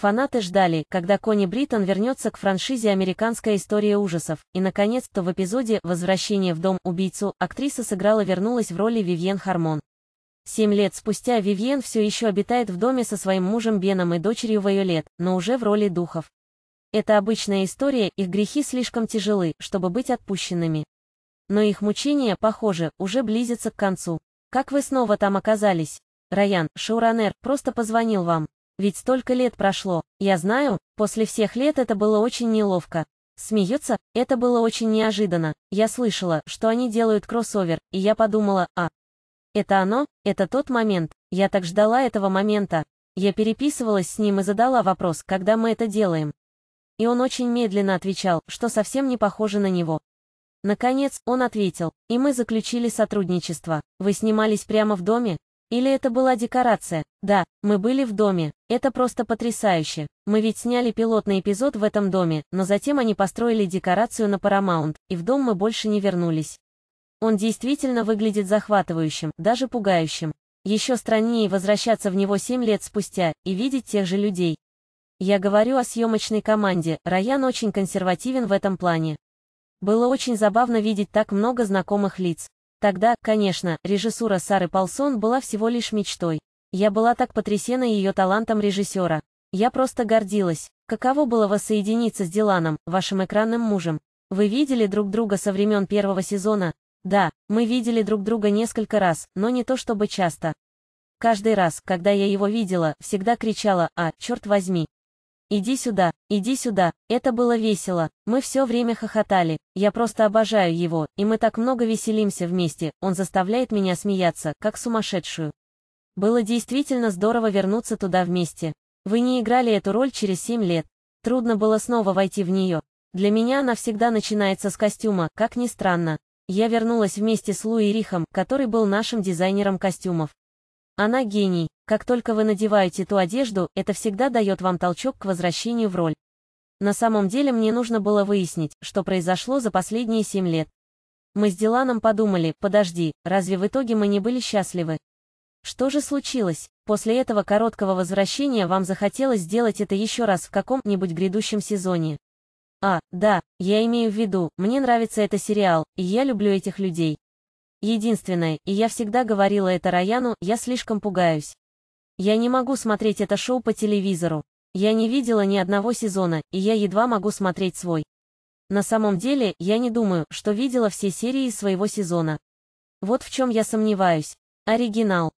Фанаты ждали, когда Кони Бриттон вернется к франшизе «Американская история ужасов», и, наконец-то, в эпизоде «Возвращение в дом убийцу» актриса сыграла вернулась в роли Вивьен Хармон. Семь лет спустя Вивьен все еще обитает в доме со своим мужем Беном и дочерью Вайолет, но уже в роли духов. Это обычная история, их грехи слишком тяжелы, чтобы быть отпущенными. Но их мучения, похоже, уже близятся к концу. Как вы снова там оказались? Райан шоураннер, просто позвонил вам. Ведь столько лет прошло. Я знаю, после всех лет это было очень неловко. Смеются, это было очень неожиданно. Я слышала, что они делают кроссовер, и я подумала, а... Это оно, это тот момент. Я так ждала этого момента. Я переписывалась с ним и задала вопрос, когда мы это делаем. И он очень медленно отвечал, что совсем не похоже на него. Наконец, он ответил, и мы заключили сотрудничество. Вы снимались прямо в доме? Или это была декорация? Да, мы были в доме. Это просто потрясающе. Мы ведь сняли пилотный эпизод в этом доме, но затем они построили декорацию на Paramount, и в дом мы больше не вернулись. Он действительно выглядит захватывающим, даже пугающим. Еще страннее возвращаться в него 7 лет спустя и видеть тех же людей. Я говорю о съемочной команде, Раян очень консервативен в этом плане. Было очень забавно видеть так много знакомых лиц. Тогда, конечно, режиссура Сары Полсон была всего лишь мечтой. Я была так потрясена ее талантом режиссера. Я просто гордилась. Каково было воссоединиться с Диланом, вашим экранным мужем? Вы видели друг друга со времен первого сезона? Да, мы видели друг друга несколько раз, но не то чтобы часто. Каждый раз, когда я его видела, всегда кричала «А, черт возьми, Иди сюда, иди сюда, это было весело, мы все время хохотали, я просто обожаю его, и мы так много веселимся вместе, он заставляет меня смеяться, как сумасшедшую. Было действительно здорово вернуться туда вместе. Вы не играли эту роль через 7 лет. Трудно было снова войти в нее. Для меня она всегда начинается с костюма, как ни странно. Я вернулась вместе с Луи Рихом, который был нашим дизайнером костюмов. Она гений, как только вы надеваете ту одежду, это всегда дает вам толчок к возвращению в роль. На самом деле мне нужно было выяснить, что произошло за последние 7 лет. Мы с Диланом подумали, подожди, разве в итоге мы не были счастливы? Что же случилось? После этого короткого возвращения вам захотелось сделать это еще раз в каком-нибудь грядущем сезоне. А, да, я имею в виду, мне нравится этот сериал, и я люблю этих людей. Единственное, и я всегда говорила это Раяну, я слишком пугаюсь. Я не могу смотреть это шоу по телевизору. Я не видела ни одного сезона, и я едва могу смотреть свой. На самом деле, я не думаю, что видела все серии своего сезона. Вот в чем я сомневаюсь. Оригинал.